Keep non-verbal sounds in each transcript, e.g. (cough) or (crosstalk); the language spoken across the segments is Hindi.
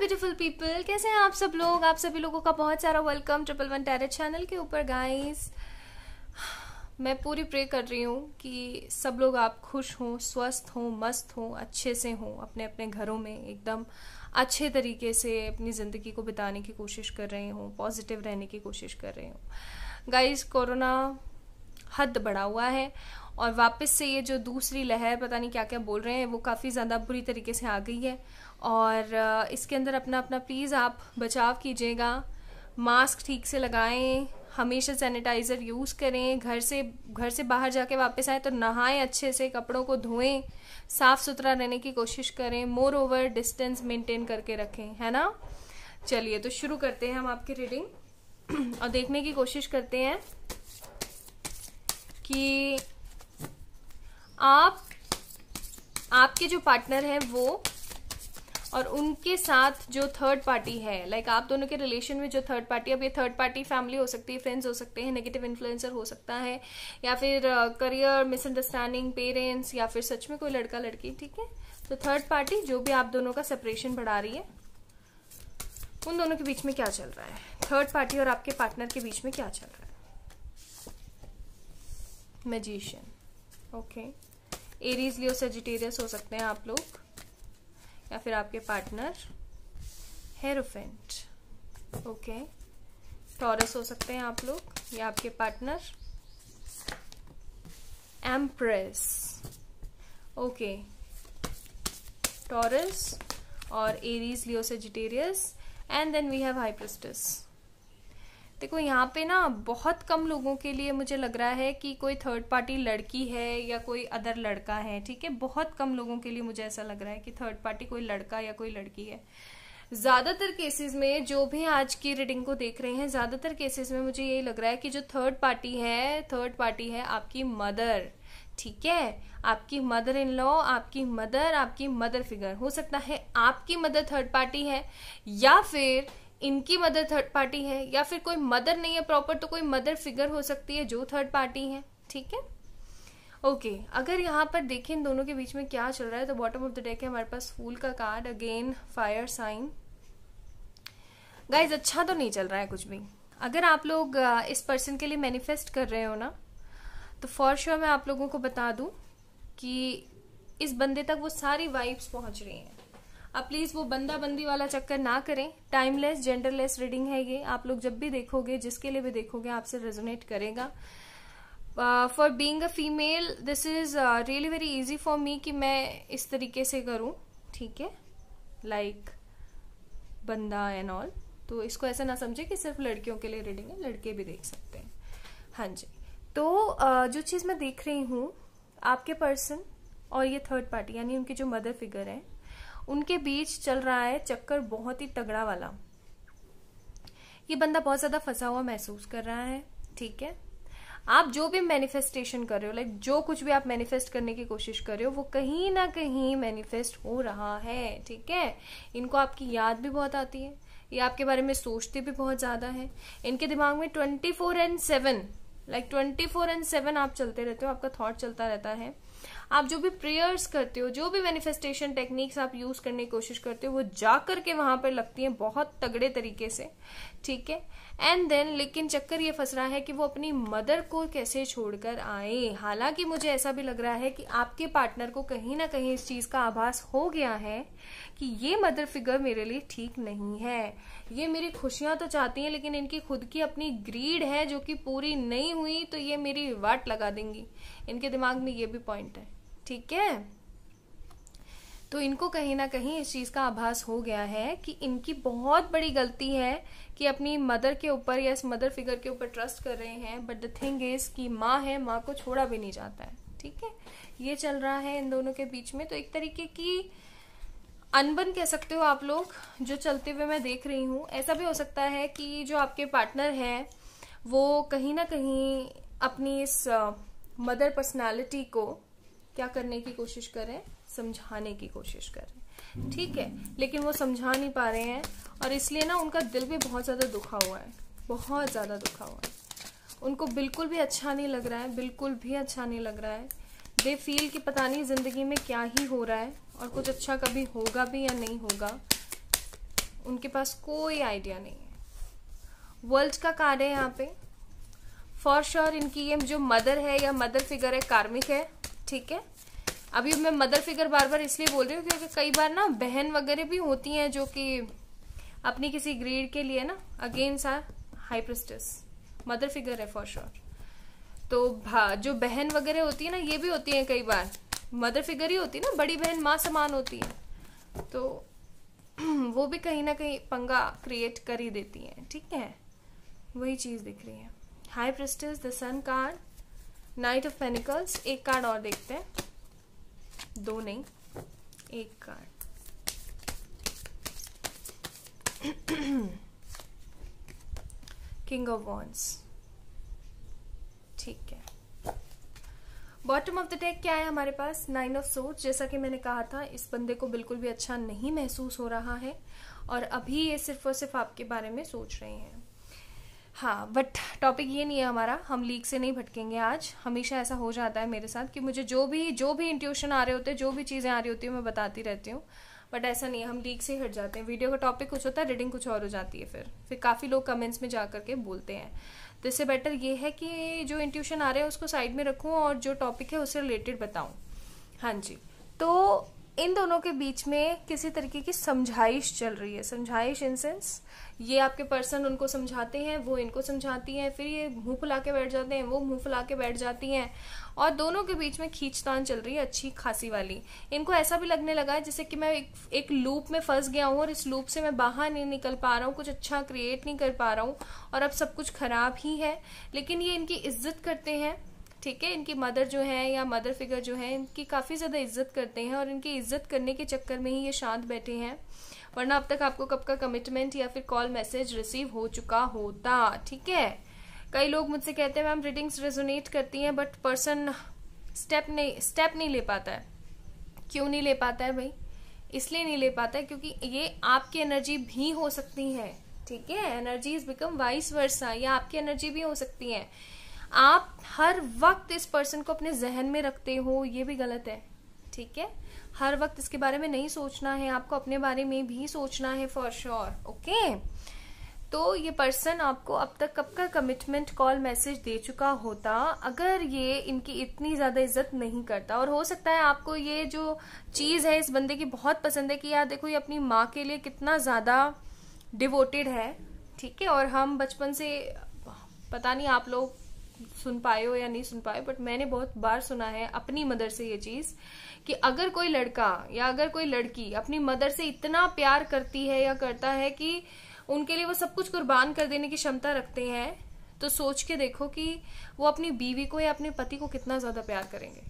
ब्यूटीफुल पीपल कैसे हैं आप सब लोग आप सभी लोगों का बहुत सारा welcome triple one tarot channel के ऊपर गाइस मैं पूरी प्रे कर रही हूँ कि सब लोग आप खुश हों स्वस्थ हों मस्त हों अच्छे से हों अपने अपने घरों में एकदम अच्छे तरीके से अपनी ज़िंदगी को बिताने की कोशिश कर रहे हों पॉजिटिव रहने की कोशिश कर रहे हों गाइस कोरोना हद बढ़ा हुआ है और वापस से ये जो दूसरी लहर पता नहीं क्या क्या बोल रहे हैं वो काफ़ी ज़्यादा बुरी तरीके से आ गई है और इसके अंदर अपना अपना प्लीज़ आप बचाव कीजिएगा मास्क ठीक से लगाएं हमेशा सैनिटाइज़र यूज़ करें घर से घर से बाहर जाके वापस आए तो नहाएं अच्छे से कपड़ों को धोएं साफ़ सुथरा रहने की कोशिश करें मोर ओवर डिस्टेंस मेंटेन करके रखें है ना चलिए तो शुरू करते हैं हम आपकी रीडिंग और देखने की कोशिश करते हैं कि आप आपके जो पार्टनर हैं वो और उनके साथ जो थर्ड पार्टी है लाइक like आप दोनों के रिलेशन में जो थर्ड पार्टी अब ये थर्ड पार्टी फैमिली हो सकती है फ्रेंड्स हो सकते हैं नेगेटिव इन्फ्लुएंसर हो सकता है या फिर करियर मिसअंडरस्टैंडिंग पेरेंट्स या फिर सच में कोई लड़का लड़की ठीक है तो थर्ड पार्टी जो भी आप दोनों का सेपरेशन बढ़ा रही है उन दोनों के बीच में क्या चल रहा है थर्ड पार्टी और आपके पार्टनर के बीच में क्या चल रहा है magician okay Aries Leo Sagittarius हो सकते हैं आप लोग या फिर आपके पार्टनर हेरोफेंट ओके टॉरस हो सकते हैं आप लोग या आपके पार्टनर एम्प्रेस ओके टॉरस और Aries Leo Sagittarius and then we have high priestess देखो यहाँ पे ना बहुत कम लोगों के लिए मुझे लग रहा है कि कोई थर्ड पार्टी लड़की है या कोई अदर लड़का है ठीक है बहुत कम लोगों के लिए मुझे ऐसा लग रहा है कि थर्ड पार्टी कोई लड़का या कोई लड़की है ज़्यादातर केसेस में जो भी आज की रीडिंग को देख रहे हैं ज़्यादातर केसेस में मुझे यही लग रहा है कि जो थर्ड पार्टी है थर्ड पार्टी है आपकी मदर ठीक है आपकी मदर इन लॉ आपकी मदर आपकी मदर फिगर हो सकता है आपकी मदर थर्ड पार्टी है या फिर इनकी मदर थर्ड पार्टी है या फिर कोई मदर नहीं है प्रॉपर तो कोई मदर फिगर हो सकती है जो थर्ड पार्टी है ठीक है ओके okay, अगर यहाँ पर देखें इन दोनों के बीच में क्या चल रहा है तो बॉटम ऑफ द डेक है हमारे पास फूल का card again fire sign guys अच्छा तो नहीं चल रहा है कुछ भी अगर आप लोग इस पर्सन के लिए मैनिफेस्ट कर रहे हो ना तो फॉर श्योर मैं आप लोगों को बता दूं कि इस बंदे तक वो सारी वाइब्स पहुंच रही हैं अब प्लीज वो बंदा बंदी वाला चक्कर ना करें टाइमलेस जेंडरलेस रीडिंग है ये आप लोग जब भी देखोगे जिसके लिए भी देखोगे आपसे रेजोनेट करेगा for being a female this is really very easy for me कि मैं इस तरीके से करूँ ठीक है लाइक बंदा एंड ऑल तो इसको ऐसा ना समझे कि सिर्फ लड़कियों के लिए रीडिंग है लड़के भी देख सकते हैं हाँ जी तो uh, जो चीज़ मैं देख रही हूँ आपके पर्सन और ये थर्ड पार्टी यानी उनकी जो मदर फिगर है उनके बीच चल रहा है चक्कर बहुत ही तगड़ा वाला ये बंदा बहुत ज्यादा फंसा हुआ महसूस कर रहा है ठीक है आप जो भी मैनिफेस्टेशन कर रहे हो लाइक जो कुछ भी आप मैनिफेस्ट करने की कोशिश कर रहे हो वो कहीं ना कहीं मैनिफेस्ट हो रहा है ठीक है इनको आपकी याद भी बहुत आती है ये आपके बारे में सोचते भी बहुत ज़्यादा है इनके दिमाग में twenty four and seven like twenty four and seven आप चलते रहते हो आपका थॉट चलता रहता है आप जो भी प्रेयर्स करते हो जो भी मैनिफेस्टेशन टेक्निक्स आप यूज करने की कोशिश करते हो वो जा करके वहां पर लगती हैं बहुत तगड़े तरीके से ठीक है एंड देन लेकिन चक्कर ये फंस रहा है कि वो अपनी मदर को कैसे छोड़कर आए हालांकि मुझे ऐसा भी लग रहा है कि आपके पार्टनर को कहीं ना कहीं इस चीज का आभास हो गया है कि ये मदर फिगर मेरे लिए ठीक नहीं है ये मेरी खुशियां तो चाहती हैं लेकिन इनकी खुद की अपनी ग्रीड है जो कि पूरी नहीं हुई तो ये मेरी वाट लगा देंगी इनके दिमाग में ये भी पॉइंट है ठीक है तो इनको कहीं ना कहीं इस चीज़ का आभास हो गया है कि इनकी बहुत बड़ी गलती है कि अपनी मदर के ऊपर या इस मदर फिगर के ऊपर ट्रस्ट कर रहे हैं बट द थिंग इज कि माँ है माँ को छोड़ा भी नहीं जाता है ठीक है ये चल रहा है इन दोनों के बीच में तो एक तरीके की अनबन कह सकते हो आप लोग जो चलते हुए मैं देख रही हूँ ऐसा भी हो सकता है कि जो आपके पार्टनर है वो कहीं ना कहीं अपनी इस मदर पर्सनालिटी को क्या करने की कोशिश करें समझाने की कोशिश करें ठीक है लेकिन वो समझा नहीं पा रहे हैं और इसलिए ना उनका दिल भी बहुत ज़्यादा दुखा हुआ है बहुत ज़्यादा दुखा हुआ है उनको बिल्कुल भी अच्छा नहीं लग रहा है बिल्कुल भी अच्छा नहीं लग रहा है दे फील कि पता नहीं ज़िंदगी में क्या ही हो रहा है और कुछ अच्छा कभी होगा भी या नहीं होगा उनके पास कोई आइडिया नहीं है वर्ल्ड का कार्ड है यहाँ पे फॉर श्योर इनकी ये जो मदर है या मदर फिगर है कार्मिक है ठीक है अभी मैं मदर फिगर बार बार इसलिए बोल रही हूँ क्योंकि कई बार ना बहन वगैरह भी होती हैं जो कि अपनी किसी ग्रेड के लिए ना against are high mother figure है फॉर श्योर तो जो बहन वगैरह होती है ना ये भी होती है कई बार मदर फिगर ही होती है ना बड़ी बहन माँ समान होती है तो (clears throat) वो भी कहीं ना कहीं पंगा क्रिएट कर ही देती हैं ठीक है वही चीज़ दिख रही है high priestess the sun card knight of pentacles एक कार्ड और देखते हैं दो नहीं एक कार्ड किंग ऑफ वॉन्स ठीक है बॉटम ऑफ द टेक क्या है हमारे पास नाइन ऑफ सोर्स जैसा कि मैंने कहा था इस बंदे को बिल्कुल भी अच्छा नहीं महसूस हो रहा है और अभी ये सिर्फ और सिर्फ आपके बारे में सोच रहे हैं हाँ बट टॉपिक ये नहीं है हमारा हम लीक से नहीं भटकेंगे आज हमेशा ऐसा हो जाता है मेरे साथ कि मुझे जो भी जो भी इंट्यूशन आ रहे होते हैं जो भी चीज़ें आ रही होती हैं मैं बताती रहती हूँ बट ऐसा नहीं है हम लीक से हट जाते हैं वीडियो का टॉपिक कुछ होता है रीडिंग कुछ और हो जाती है फिर फिर काफ़ी लोग कमेंट्स में जा करके बोलते हैं तो इससे बेटर ये है कि जो इंट्यूशन आ रहे हैं उसको साइड में रखूँ और जो टॉपिक है उससे रिलेटेड बताऊँ हाँ जी तो इन दोनों के बीच में किसी तरीके की समझाइश चल रही है समझाइश इन सेंस ये आपके पर्सन उनको समझाते हैं वो इनको समझाती हैं फिर ये मुंह फुला के बैठ जाते हैं वो मुंह फुला के बैठ जाती हैं और दोनों के बीच में खींचतान चल रही है अच्छी खासी वाली इनको ऐसा भी लगने लगा है जैसे कि मैं एक, एक लूप में फंस गया हूँ और इस लूप से मैं बाहर नहीं निकल पा रहा हूँ कुछ अच्छा क्रिएट नहीं कर पा रहा हूँ और अब सब कुछ खराब ही है लेकिन ये इनकी इज्जत करते हैं ठीक है इनकी मदर जो है या मदर फिगर जो है इनकी काफ़ी ज़्यादा इज्जत करते हैं और इनकी इज्जत करने के चक्कर में ही ये शांत बैठे हैं वरना अब तक आपको कब का कमिटमेंट या फिर कॉल मैसेज रिसीव हो चुका होता ठीक है कई लोग मुझसे कहते हैं मैम रीडिंग्स रेजोनेट करती हैं बट पर्सन स्टेप नहीं स्टेप नहीं ले पाता है क्यों नहीं ले पाता है भाई इसलिए नहीं ले पाता है क्योंकि ये आपकी एनर्जी भी हो सकती है ठीक है energy is become vice versa या आपकी एनर्जी भी हो सकती है आप हर वक्त इस पर्सन को अपने जहन में रखते हो ये भी गलत है ठीक है हर वक्त इसके बारे में नहीं सोचना है आपको अपने बारे में भी सोचना है फॉर श्योर ओके तो ये पर्सन आपको अब तक कब का कमिटमेंट कॉल मैसेज दे चुका होता अगर ये इनकी इतनी ज़्यादा इज्जत नहीं करता और हो सकता है आपको ये जो चीज़ है इस बंदे की बहुत पसंद है कि यार देखो ये अपनी माँ के लिए कितना ज़्यादा डिवोटेड है ठीक है और हम बचपन से पता नहीं आप लोग सुन पाए हो या नहीं सुन पाए बट मैंने बहुत बार सुना है अपनी मदर से ये चीज कि अगर कोई लड़का या अगर कोई लड़की अपनी मदर से इतना प्यार करती है या करता है कि उनके लिए वो सब कुछ कुर्बान कर देने की क्षमता रखते हैं तो सोच के देखो कि वो अपनी बीवी को या अपने पति को कितना ज्यादा प्यार करेंगे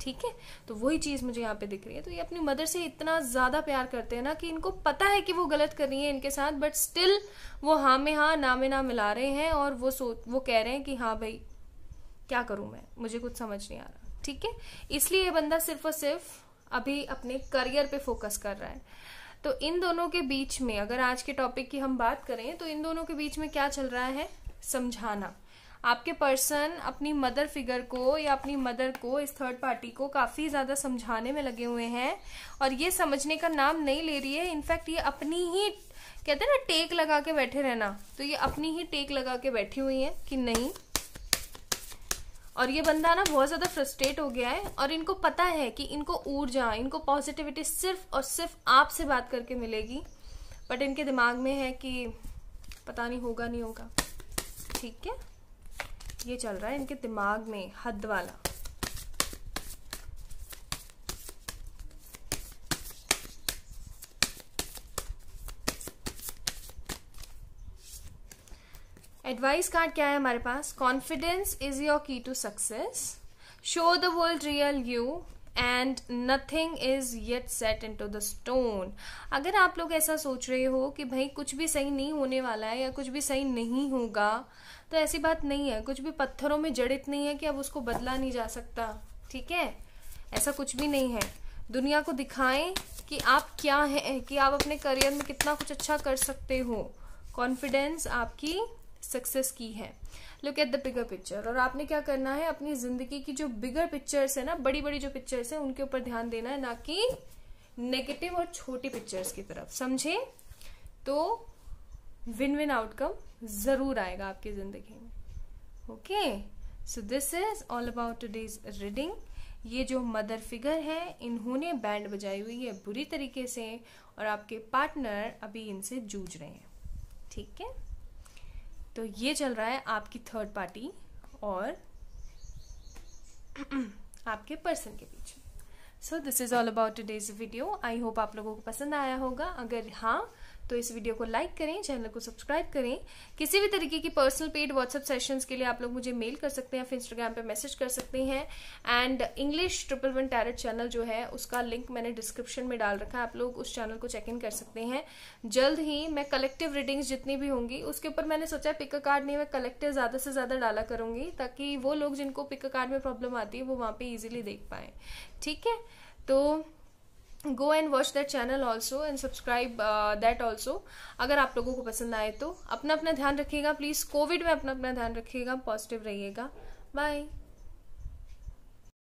ठीक है तो वही चीज मुझे यहाँ पे दिख रही है तो ये अपनी मदर से इतना ज्यादा प्यार करते हैं ना कि इनको पता है कि वो गलत कर रही है इनके साथ बट स्टिल वो हाँ में हाँ ना में ना मिला रहे हैं और वो सो वो कह रहे हैं कि हाँ भाई क्या करूं मैं मुझे कुछ समझ नहीं आ रहा ठीक है इसलिए ये बंदा सिर्फ और सिर्फ अभी अपने करियर पे फोकस कर रहा है तो इन दोनों के बीच में अगर आज के टॉपिक की हम बात करें तो इन दोनों के बीच में क्या चल रहा है समझाना आपके पर्सन अपनी मदर फिगर को या अपनी मदर को इस थर्ड पार्टी को काफ़ी ज़्यादा समझाने में लगे हुए हैं और ये समझने का नाम नहीं ले रही है इनफैक्ट ये अपनी ही कहते हैं ना टेक लगा के बैठे रहना तो ये अपनी ही टेक लगा के बैठी हुई है कि नहीं और ये बंदा ना बहुत ज़्यादा फ्रस्ट्रेट हो गया है और इनको पता है कि इनको ऊर्जा इनको पॉजिटिविटी सिर्फ और सिर्फ आपसे बात करके मिलेगी बट इनके दिमाग में है कि पता नहीं होगा नहीं होगा ठीक है ये चल रहा है इनके दिमाग में हद वाला एडवाइस कार्ड क्या है हमारे पास confidence is your key to success show the world real you and nothing is yet set in to the stone अगर आप लोग ऐसा सोच रहे हो कि भाई कुछ भी सही नहीं होने वाला है या कुछ भी सही नहीं होगा तो ऐसी बात नहीं है कुछ भी पत्थरों में जड़ित नहीं है कि अब उसको बदला नहीं जा सकता ठीक है ऐसा कुछ भी नहीं है दुनिया को दिखाएं कि आप क्या हैं कि आप अपने करियर में कितना कुछ अच्छा कर सकते हो कॉन्फिडेंस आपकी सक्सेस की है look at the bigger picture और आपने क्या करना है अपनी जिंदगी की जो बिगर पिक्चर्स है ना बड़ी बड़ी जो पिक्चर्स है उनके ऊपर ध्यान देना है ना कि नेगेटिव और छोटी पिक्चर्स की तरफ समझे तो विन विन आउटकम जरूर आएगा आपकी जिंदगी में okay so this is all about today's reading ये जो मदर फिगर है इन्होंने बैंड बजाई हुई है बुरी तरीके से और आपके पार्टनर अभी इनसे जूझ रहे हैं ठीक है तो ये चल रहा है आपकी थर्ड पार्टी और (clears throat) आपके पर्सन के बीच so this is all about today's video I hope आप लोगों को पसंद आया होगा अगर हाँ तो इस वीडियो को लाइक करें चैनल को सब्सक्राइब करें किसी भी तरीके की पर्सनल पेड व्हाट्सअप सेशंस के लिए आप लोग मुझे मेल कर सकते हैं फिर इंस्टाग्राम पे मैसेज कर सकते हैं and English triple one tarot channel जो है उसका लिंक मैंने डिस्क्रिप्शन में डाल रखा है आप लोग उस चैनल को चेक इन कर सकते हैं जल्द ही मैं कलेक्टिव रीडिंग्स जितनी भी होंगी उसके ऊपर मैंने सोचा पिक कार्ड नहीं मैं कलेक्टिव ज़्यादा से ज़्यादा डाला करूँगी ताकि वो लोग जिनको पिक कार्ड में प्रॉब्लम आती है वो वहाँ पर ईजिली देख पाए ठीक है तो go and watch that channel also and subscribe that also अगर आप लोगों को पसंद आए तो अपना अपना ध्यान रखिएगा प्लीज़ कोविड में अपना अपना ध्यान रखिएगा पॉजिटिव रहिएगा बाय